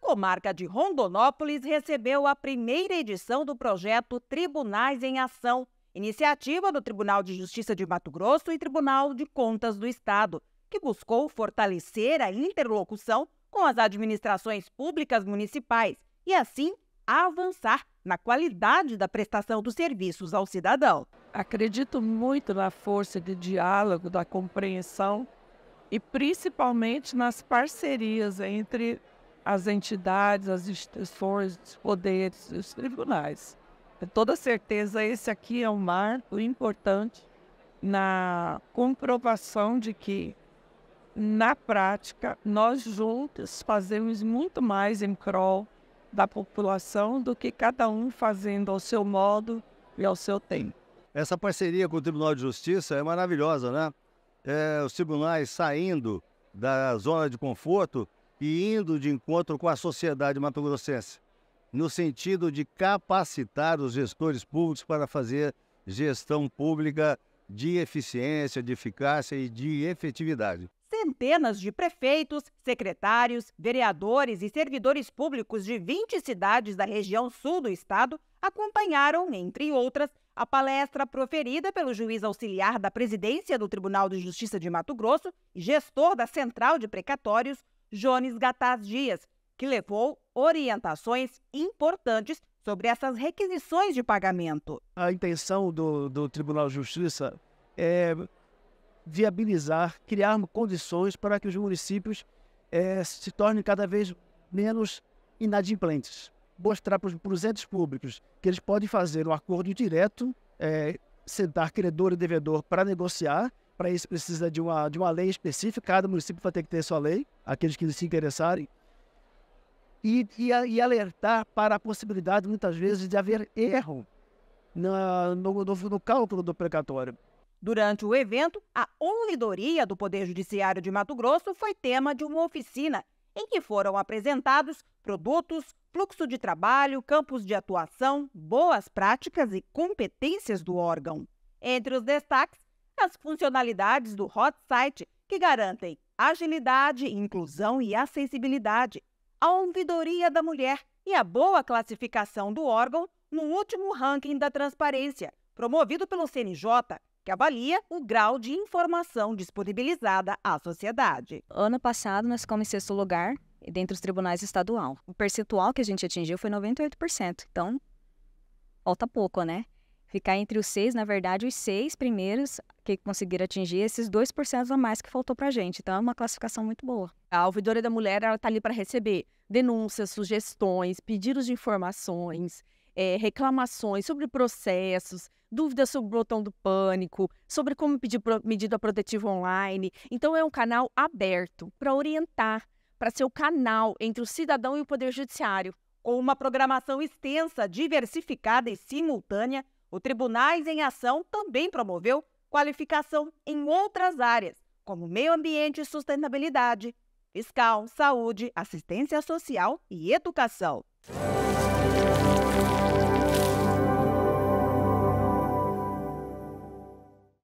comarca de Rondonópolis recebeu a primeira edição do projeto Tribunais em Ação, iniciativa do Tribunal de Justiça de Mato Grosso e Tribunal de Contas do Estado, que buscou fortalecer a interlocução com as administrações públicas municipais e, assim, avançar na qualidade da prestação dos serviços ao cidadão. Acredito muito na força de diálogo, da compreensão e principalmente nas parcerias entre as entidades, as instituições, os poderes, os tribunais. Com toda certeza, esse aqui é um marco importante na comprovação de que, na prática, nós juntos fazemos muito mais em prol da população do que cada um fazendo ao seu modo e ao seu tempo. Essa parceria com o Tribunal de Justiça é maravilhosa, né? É, os tribunais saindo da zona de conforto e indo de encontro com a sociedade matogrossense, no sentido de capacitar os gestores públicos para fazer gestão pública de eficiência, de eficácia e de efetividade. Centenas de prefeitos, secretários, vereadores e servidores públicos de 20 cidades da região sul do estado acompanharam, entre outras, a palestra proferida pelo juiz auxiliar da presidência do Tribunal de Justiça de Mato Grosso e gestor da Central de Precatórios, Jones Gataz Dias, que levou orientações importantes sobre essas requisições de pagamento. A intenção do, do Tribunal de Justiça é viabilizar, criar condições para que os municípios é, se tornem cada vez menos inadimplentes. Mostrar para os entes públicos que eles podem fazer um acordo direto, é, sentar credor e devedor para negociar para isso precisa de uma, de uma lei específica, cada município vai ter que ter sua lei, aqueles que se interessarem. E, e, e alertar para a possibilidade, muitas vezes, de haver erro na, no, no, no cálculo do precatório. Durante o evento, a ouvidoria do Poder Judiciário de Mato Grosso foi tema de uma oficina em que foram apresentados produtos, fluxo de trabalho, campos de atuação, boas práticas e competências do órgão. Entre os destaques as funcionalidades do hot site que garantem agilidade, inclusão e acessibilidade, a ouvidoria da mulher e a boa classificação do órgão no último ranking da transparência, promovido pelo CNJ, que avalia o grau de informação disponibilizada à sociedade. Ano passado, nós ficamos em sexto lugar dentre os tribunais estadual. O percentual que a gente atingiu foi 98%. Então, falta pouco, né? ficar entre os seis, na verdade, os seis primeiros que conseguiram atingir esses 2% a mais que faltou para a gente. Então, é uma classificação muito boa. A ouvidora da mulher está ali para receber denúncias, sugestões, pedidos de informações, é, reclamações sobre processos, dúvidas sobre o botão do pânico, sobre como pedir pro medida protetiva online. Então, é um canal aberto para orientar, para ser o canal entre o cidadão e o Poder Judiciário. Com uma programação extensa, diversificada e simultânea, o Tribunais em Ação também promoveu qualificação em outras áreas, como meio ambiente e sustentabilidade, fiscal, saúde, assistência social e educação.